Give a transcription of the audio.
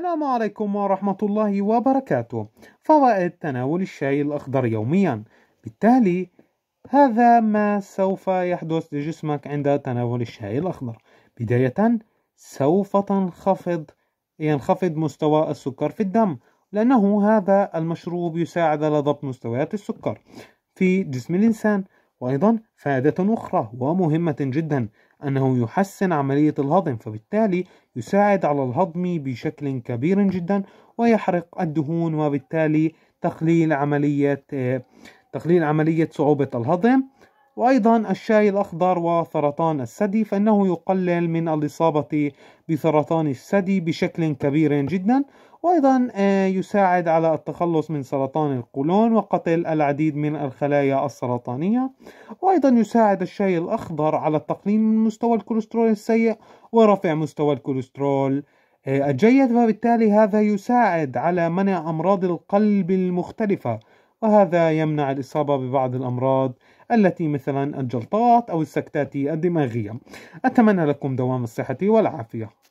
السلام عليكم ورحمة الله وبركاته فوائد تناول الشاي الأخضر يوميا بالتالي هذا ما سوف يحدث لجسمك عند تناول الشاي الأخضر بداية سوف تنخفض ينخفض مستوى السكر في الدم لأنه هذا المشروب يساعد على ضبط مستويات السكر في جسم الإنسان وأيضا فائدة أخرى ومهمة جدا أنه يحسن عملية الهضم فبالتالي يساعد على الهضم بشكل كبير جدا ويحرق الدهون وبالتالي تقليل عملية آه، تقليل عملية صعوبة الهضم وأيضا الشاي الأخضر وسرطان الثدي فإنه يقلل من الإصابة بسرطان الثدي بشكل كبير جدا وأيضا آه، يساعد على التخلص من سرطان القولون وقتل العديد من الخلايا السرطانية وأيضا يساعد الشاي الأخضر على التقليل من مستوى الكوليسترول السيء ورفع مستوى الكوليسترول آه، الجيد وبالتالي هذا يساعد على منع أمراض القلب المختلفة وهذا يمنع الإصابة ببعض الأمراض التي مثلا الجلطات أو السكتات الدماغية أتمنى لكم دوام الصحة والعافية